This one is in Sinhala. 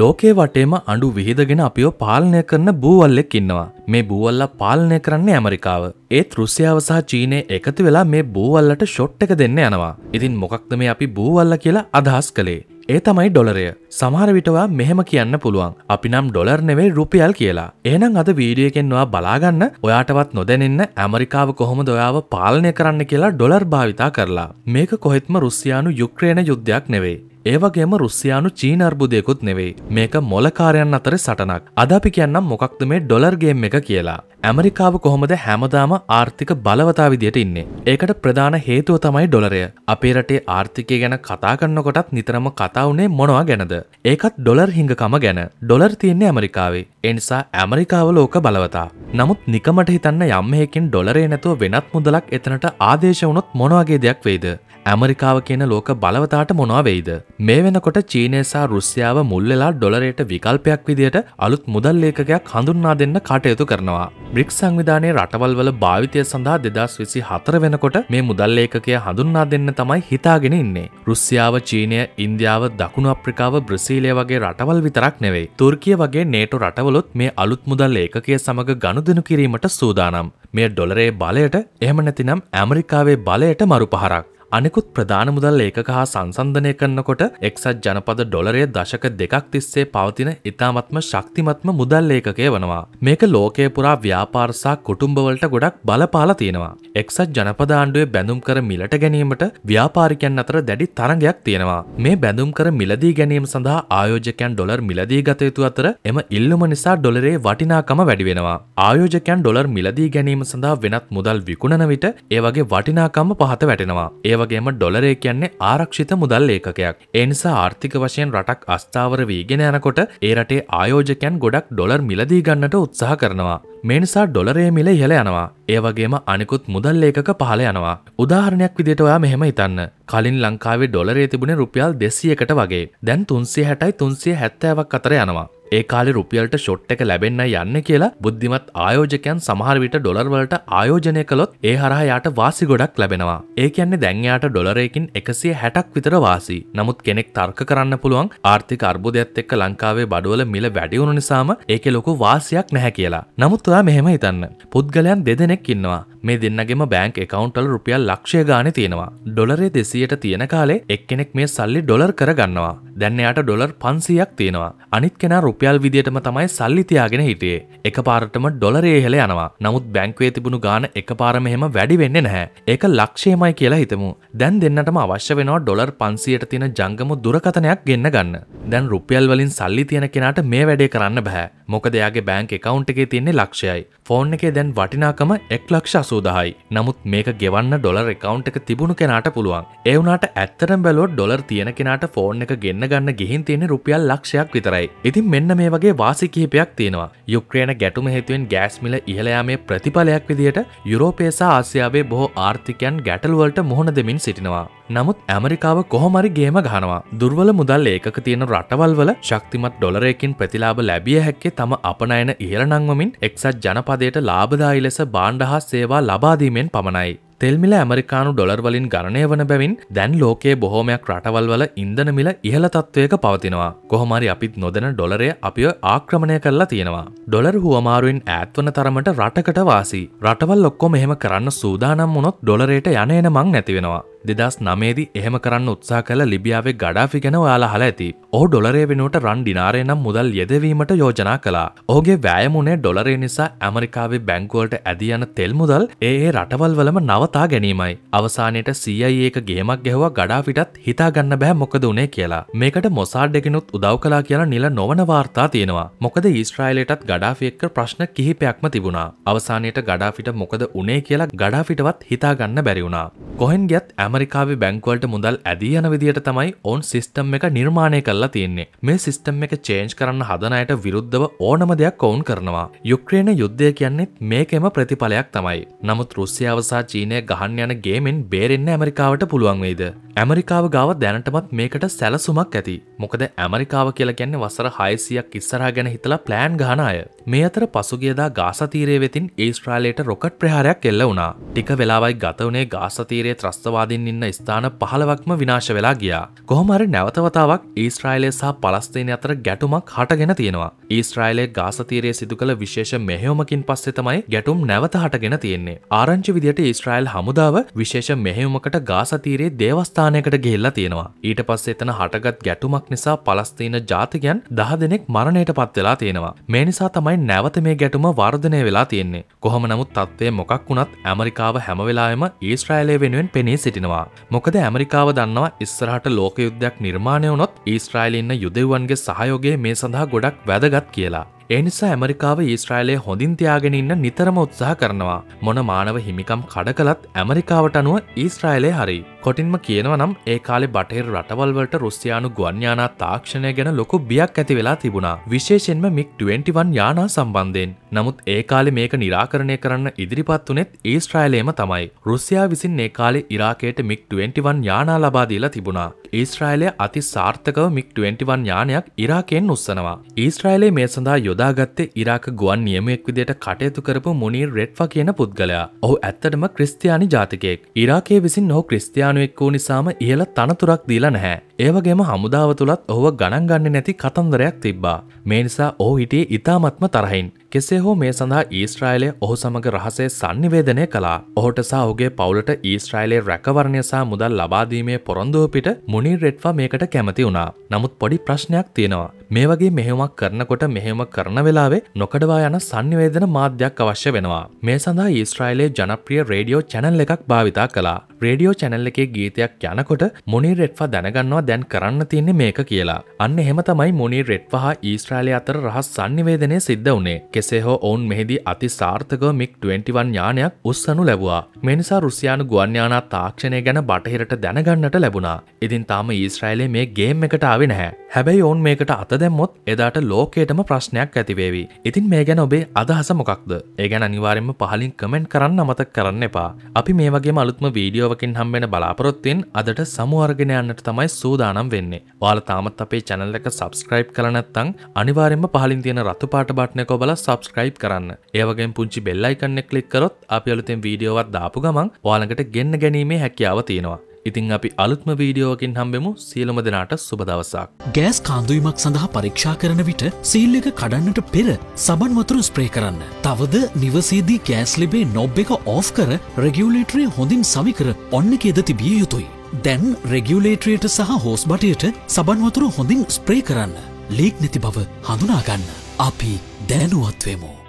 ලෝකේ වටේම අඩු විහිදගෙන අපිෝ පාලනය කරන බූවල්ලෙක් ඉන්නවා. මේ බූවල්ල පාලනය කරන්නේ ඇමරිකාව. ඒත් රුසියාව සහ චීනය එකතු වෙලා මේ බූවල්ලට ෂොට් එක දෙන්න යනවා. ඉතින් මොකක්ද මේ අපි බූවල්ල කියලා අදහස් කළේ. ඒ තමයි ඩොලරය සමහර විටවා මෙහෙම කියන්න පුළුවන් අපි නම් ඩොලර් නෙවේ රුපියල් කියලා ඒනම් අද වීඩියකෙන්වා බලාගන්න ඔයාටවත් නොදැනන්න ඇමරිකාව කොහොම දොයාව පාලනය කරන්න කියලා ඩොලර් භාවිතා කරලා මේක කොහෙත්ම රුස්යානු යුක්්‍රේණ යුද්ධයක් නෙවෙයි ඒවගේම රුස්සියානු චීන අර්බුදයකුත් නෙවෙයි. මේක මොලකාරයන් අතර සටනක්. අද අපි කියන්නම් මොකක්ද මේ ඩොලර්ගේම් එක කියලා. ඇමරිකාව කොහොමද හැමදාම ආර්ථික බලවතා විදියට ඉන්නේ. ඒකට ප්‍රධාන හේතුව තමයි ඩොලරය. අපේ රටේ ආර්ථිකය ගැන කතා කරනකොටත් නිතරම කතා වුණේ මොනවා ගැනද? ඒකත් ඩොලර් හිඟකම ගැන. ඩොලර් තියෙන්නේ ඇමරිකාවේ. ඒ නිසා ඇමරිකාව ලෝක බලවතා. නමුත් නිකමට හිතන්න යම් හේකින් ඩොලරේ නැතුව වෙනත් මුදලක් එතනට ආදේශ වුණොත් මොන වගේ දෙයක් වෙයිද? ඇමරිකාව කියන ලෝක බලවතාට මොනවවෙයිද. මේ වෙනකොට චීනයසා රුස්්‍යාව මුල්ලලා ඩොලරයට විකල්පයක් විදියට අලුත් මුදල් ලේකයක් හඳුන්නා දෙන්න කටයුතු කරනවා. බ්‍රික් සංවිධානය රටවල්වල භාවිතය සඳහා දෙදස් විසි හතර වෙනකොට මේ මුදල් ලේකය හඳුන්නා දෙන්න තමයි හිතාගෙන ඉන්නේ. රුස්්‍යාව චීනය ඉන්දියාව දකුණු අප්‍රිකාව බ්‍රසීලය වගේ රටවල් විතරක් නෙවෙයි. තුර්කිය වගේ නේටු රටවලොත් මේ අලුත් මුදල් ඒකය සමඟ ගණුදනු කිරීමට සූදානම්. මේ ඩොලරේ බලයට එහම නැතිනම් ඇමරිකාවේ බලයට මරු පහරක්. අනෙකුත් ප්‍රධාන මුදල් ඒකක හා සංසන්ධනය කරනකොට එක්සත් ජනපද ඩොලරය දශක දෙකක් තිස්සේ පවතින ඉතාමත්ම ශක්තිමත්ම මුදල් ඒකකය වනවා. මේක ලෝකය පුරා ව්‍යාපාරසා කුටුම්ඹවලට ගොඩක් බලපාල තියෙනවා. එක්සත් ජනපදාණ්ඩුවේ බැඳුම් කර මිලට ගැනීමට ව්‍යාපාරිකයන් අතර දැඩි තරගයක් තියෙනවා. මේ බැඳුම් කර මිලදී ගැනීම සඳහා ආයෝජකයන් ඩොලර් මිලදී ගතයුතු අතර එම ඉල්ලුම නිසා ඩොලරේ වටිනාකම වැඩි වෙනවා. ආයෝජකයන් ඩොලර් මිලදී ගැනීම සඳහා වෙනත් මුදල් විකුණන විට ඒවගේ වටිනාකම පහත වැටෙනවා. ඒව ඒවගේම ඩොලරේ කියන්නේ ආරක්ෂිත මුදල් ඒකකයක්. එනිසා ආර්ථික වශයෙන් රටක් අස්ථාවර වීගෙන යනකොට ඒ රටේ ආයෝජකයන් ගොඩක් ඩොලර් මිලදී ගන්නට උත්සාහ කරනවා. මේ නිසා ඩොලරේ මිල ඉහළ යනවා. ඒ වගේම අනිකුත් මුදල් ඒකක පහළ යනවා. උදාහරණයක් විදිහට ඔයා මෙහෙම හිතන්න. කලින් ලංකාවේ ඩොලරේ තිබුණේ රුපියල් 200කට වගේ. දැන් 360යි 370ක් අතර යනවා. ඒ කාලෙ රුපියල්ට ෂොට් එක ලැබෙන්න යන්න කියලා බුද්ධිමත් ආයෝජකයන් සමහරවිට ඩොලර්වලට ආයෝජනය කළොත් ඒ හරහා යාට වාසි ගොඩක් ලැබෙනවා. ඒ කියන්නේ දැන් යාට ඩොලරයකින් එකසිය හැටක් විතර වාසි. නමුත් කෙනෙක් තර්ක කරන්න පුළුවන් ආර්ථික අර්බුදයත් එක්ක ලංකාවේ බඩවල මිල වැඩි වුණු නිසාම ඒකේ ලොකු වාසියක් නැහැ කියලා. නමුත් ඔයා මෙහෙම හිතන්න. පුද්ගලයන් දෙදෙනෙක් ඉන්නවා. මේ දෙන්නගෙම බෑන්ක් එකකවන්ටල් රුපියල් ලක්ෂය ගාන තියෙනවා ඩොලරේ දෙසියට තියෙන කාලේ එක්කෙනෙක් මේ සල්ලි ඩොලර් කරගන්නවා දැන්නයාට ඩොලර් පන්සියක් තියෙනවා අනිත් කෙන රුපියල් විදිටම තමයි සල්ලිතියාගෙන හිටියේ එක පාරටම ඩොලරේ හෙළ යනවා නමුත් බැංක්වේ තිබුණු ගාන එක පාරමහෙම වැඩි වෙන්න නැහැ ඒක ලක්ෂයමයි කියලා හිතමු දැන් දෙන්නටම අවශ්‍ය වෙනවා ඩොලර් පන්සියට තියෙන ජංගම දුරකතනයක් ගෙන්න්න ගන්න දැන් රුපියල් වලින් සල්ලි තියෙන කෙනට මේ වැඩේ කරන්න බැහැ මොකද යාගේ බෑංක එකවුන්ට් එකේ තියන්නේ ලක්ෂයයි ෆෝන් එකේ දැන් වටිනාකම එක් ලක්ෂ අසූදායි නමුත් මේක ගෙවන්න ඩොලර් එකවුන්ට් එක තිබුණු කෙනාට පුළුවන් ඒ වුණාට ඇත්තටම බැලුවොත් ඩොලර් තියෙන කෙනාට ෆෝන් එක ගෙන්න ගන්න ගිහින් තියෙන රුපියල් ලක්ෂයක් විතරයි ඉතින් මෙන්න මේ වගේ වාසි කිහිපයක් තියෙනවා යුක්්‍රේන ගැටුම හේතුවෙන් ගෑස් මිල ඉහලයාමේ ප්‍රතිඵලයක් විදිහට යුරෝපේසා ආසියාවේ බොහෝ ආර්ථිකයන් ගැටලුවලට මුහුණ දෙමින් සිටිනවා නමුත් ඇමරිකාව කොහොමරි ගේම ගහනවා දුර්වල මුදල් ඒකක තියෙන රටවල්වල ශක්තිමත් ඩොලරයකින් ප්‍රතිලාබ ලැබිය හැක්කේ තම අපනයන ඉහළ නංවමින් එක්සත් ජනපදයට ලාබදායි ලෙස බාණ්ඩ හා සේවා ලබාදීමෙන් පමණයි. තෙල්මිල ඇමරිකානු ඩොලර්වලින් ගණනය වන බැවින් දැන් ලෝකයේ බොහෝමයක් රටවල්වල ඉන්දනමිල ඉහළ තත්ත්වයක පවතිනවා. කොහොමරි අපිත් නොදන ඩොලරය අපිව ආක්‍රමණය කරලා තියෙනවා. ඩොලර් හුවමාරුවෙන් ඈත්වන තරමට රටකට වාසි. රටවල් ඔක්කො මෙහෙම කරන්න සූදානම් වුණොත් ඩොලරයට යන එන මං නැතිවෙනවා. දෙදස් නමේදි එහෙම කරන්න උත්සා කළ ලිබියාවේ ගඩාෆි ගැන ඔයාලා හලා ඇති. ඔහු ඩොලරේ වෙනුවට රන් ඩිනාරය නම් මුදල් යෙදවීමට යෝජනා කළා. ඔහුගේ වෑයමුණේ ඩොලරේ නිසා ඇමරිකාවේ බැංකුවලට ඇදී යන තෙල් මුදල් ඒ ඒ රටවල් වලම නවතා ගැනීමයි. අවසානයට CIA එක ගේමක් ගැහුවා ගඩාෆිටත් හිතාගන්න බෑ මොකද උනේ කියලා. මේකට මොසාඩ් එකෙනුත් උදව් කළා කියලා නිල නොවන වාර්තා තියෙනවා. මොකද ඊශ්‍රායලයටත් ගඩාෆි එක්ක ප්‍රශ්න කිහිපයක්ම තිබුණා. අවසානයට ගඩාෆිට මොකද උනේ කියලා ගඩාෆිටවත් හිතාගන්න බැරි වුණා. කොහෙන් ගියත් ඇම ඇමරිකාවේ බැංකුවලට මුදල් ඇදී යන විදිහට තමයි ඔවන් සිස්ටම් එක නිර්මාණය කරලා තියෙන්නේ මේ සිස්ටම් එක චේන්ජ් කරන්න හදනයට විරුද්ධව ඕනම දෙයක් ඔවුන් කරනවා යුක්්‍රේණ යුද්ධය කියන්නේ මේකෙම ප්‍රතිඵලයක් තමයි නමුත් රුස්්‍යාව සහ චීනය ගහන් යන ගේමෙන් බේරෙන්න ඇමරිකාවට පුළුවන් වෙයිද ඇමරිකාව ගාව දැනටමත් මේකට සැලසුමක් ඇති මොකද ඇමරිකාව කියලා ගැන්න වසර හයසියක් ඉස්සරහ ගැන හිතලා ප්ලෑන් ගාන අය මේ අතර පසුගියදා ගාසතීරය වෙතින් ඒස්ට්‍රාලයට රොකට් ප්‍රහාරයක් එල්ල වුණා ටික වෙලාවයි ගතවනේ ගාසතීරයේ ත්‍රස්තවාදින් වශයෙන් ඉන්න ස්ථාන පහලවක්ම විනාශ වෙලා ගියා. කොහොමර නැවතවතාවක් ඊස්ට්‍රයිලය සහ පලස්තේන අතර ගැටුමක් හටගෙන තියෙනවා. ඊස්ට්‍රයිලේ ගාසතීරයේ සිදු කළ විශේෂ මෙහෙවමකින් පස්සේ තමයි ගැටුම් නැවත හටගෙන තියෙන්නේ. ආරංචි විදියට ඊස්ට්‍රයිල් හමුදාව විශේෂ මෙහෙවමකට ගාසතීරයේ දේවස්ථානයකට ගෙල්ලා තියෙනවා. ඊට පස්සේ එතන හටගත් ගැටුමක් නිසා පලස්තීන ජාතිකයන් දහ දෙනෙක් මරණයට පත් වෙලා තියෙනවා. මේ නිසා තමයි නැවත මේ ගැටුම වර්ධනය වෙලා තියෙන්නේ. කොහොම නමුත් තත්ත්වය මොකක් වුණත් ඇමරිකාව හැමවෙලාම ඊස්ට්‍රයිලය වෙනුවෙන් පෙනී සිටිනවා. තියෙනවා. මොකද ඇමරිකාව දන්නවා ඉස්සරහට ලෝක යුද්ධයක් නිර්මාණය වනොත් ඊස්ට්‍රයිලින්න යුදෙවන්ගේ සහයෝගේ මේ සඳහා ගොඩක් වැදගත් කියලා. එනිසා ඇමරිකාව ඊස්ට්‍රයිලය හොඳින් තියාගෙන ඉන්න නිතරම උත්සාහ කරනවා මොන මානව හිමිකම් කඩ කළත් ඇමරිකාවට අනුව ඊස්ට්‍රයිලය හරි කොටින්ම කියනවා නම් ඒ කාලේ බටහිර රටවල්වලට රුස්යානු ගුවන් යානා තාක්ෂණය ගැන ලොකු බියක් ඇති වෙලා තිබුණා විශේෂෙන්ම මික් 21 යානා සම්බන්ධයෙන් නමුත් ඒ කාලේ මේක නිරාකරණය කරන්න ඉදිරිපත් වුනෙත් ඊස්ට්‍රයිලයම තමයි රුසියා විසින් ඒ කාලේ ඉරාකයට මික් 21 යානා ලබා දීලා තිබුණා ඊස්ට්‍රයිලය අති සාර්ථකව මික් 21 යානයක් ඉරාකයෙන් උස්සනවා ඊස්ට්‍රයිලයේ මේ සඳහා යොද යොදාගත්තේ ඉරාක ගුවන් නියමෙක් විදියට කටයුතු කරපු මුනීර් රෙඩ්ෆා කියන පුද්ගලයා. ඔහු ඇත්තටම ක්‍රිස්තියානි ජාතිකයෙක්. ඉරාකයේ විසින් ඔහු ක්‍රිස්තියානුවෙක් වූ නිසාම ඉහළ තනතුරක් දීලා නැහැ. ඒවගේම හමුදාව තුළත් ඔහුව ගණන්ගන්න නැති කතන්දරයක් තිබ්බා. මේ නිසා ඔහු හිටියේ ඉතාමත්ම තරහින්. කෙසේ හෝ මේ සඳහා ඊස්ට්‍රයිලය ඔහු සමඟ රහසේ සංනිවේදනය කලා ඔහුට සහුගේ පවුලට ඊස්ට්‍රයිලේ රැකවරණය සහ මුදල් ලබාදීමේ පොරොන්දුව පිට මුනිර් රෙට්වා මේකට කැමති වුණා. නමුත් පොඩි ප්‍රශ්නයක් තියෙනවා. මේ වගේ මෙහෙමක් කරනකොට මෙහෙම කරන වෙලාවේ නොකඩවා යන සංනිවේදන මාධ්‍යයක් අවශ්‍ය වෙනවා. මේ සඳහා ඊස්ට්‍රයිලේ ජනප්‍රිය රේඩියෝ චැනල් එකක් භාවිතා කලා. රේඩියෝ චැනල් එකේ ගීතයක් යනකොට මොනී රෙට්වා දැනගන්නවා දැන් කරන්න තියන්නේ මේක කියලා. අන්න එහෙම තමයි මොනී රෙට්වා හා ඊස්ට්‍රයිලය අතර රහස් සංනිවේදනය සිද්ධ වුණේ. කෙසේ හෝ ඔවුන් මෙහිදී අති සාර්ථකව මික් 21 යානයක් උස්සනු ලැබවා. මෙනිසා රුසියානු ගුවන්යානා තාක්ෂණය ගැන බටහිරට දැනගන්නට ලැබුණා. ඉතින් තාම ඊස්ට්‍රයිලේ මේ ගේම් එකට ආවෙ නැහැ. හැබැයි ඔවුන් මේකට අත දැම්මොත් එදාට ලෝකයටම ප්‍රශ්නයක් ප්‍රශ්නයක් ඇතිවේවි. ඉතින් මේ ගැන ඔබේ අදහස මොකක්ද ඒ ගැන අනිවාරෙන්ම පහලින් කමෙන්ට් කරන්න අමතක් කරන්න එපා. අපි මේ වගේ අලුත්ම වීඩියෝවකින් හම්බෙන බලාපොරොත්තින් අදට සමුවර්ගෙනයන්නට තමයි සූදානම් වෙන්නේ. වාල තාමත් අපේ චැනල් එක සබස්ක්‍රයිබ් කරනත්තං අනිවාරෙන්ම පහලින් තියෙන රතුපාට බට්නක ඔබල සබස්ක්‍රයිබ් කරන්න. ඒවගේ පුංචි බෙල්ලයි කන්නෙ කලික් කරොත් අපි අලුතෙන් වීඩියෝවත් දාපු ගමන් වාලඟට ගෙන්න්න ගැනීමේ හැකියාව තියෙනවා. ඉතිං අපි අලුත්ම වීඩියෝකින් හම්බෙමු සියලම දෙනාට සුබදවසක්. ගෑස් කාන්දුවීමක් සඳහා පරීක්ෂා කරන විට සීල් එක කඩන්නට පෙර සබන් වතුර ස්ප්‍රේ කරන්න. තවද නිවසේදී ගෑස් ලිබේ නොබ් එක ඕෆ් කර රෙගියුලේටරේ හොඳින් සවිකර ඔන්න එකෙද තිබිය යුතුයි. දැන් රෙගියුලේටරයට සහ හෝස් බටයට සබන් වතුර හොඳින් ස්ප්‍රේ කරන්න. ලීක් නැති බව හඳුනාගන්න. අපි දැනුවත්වමෝ.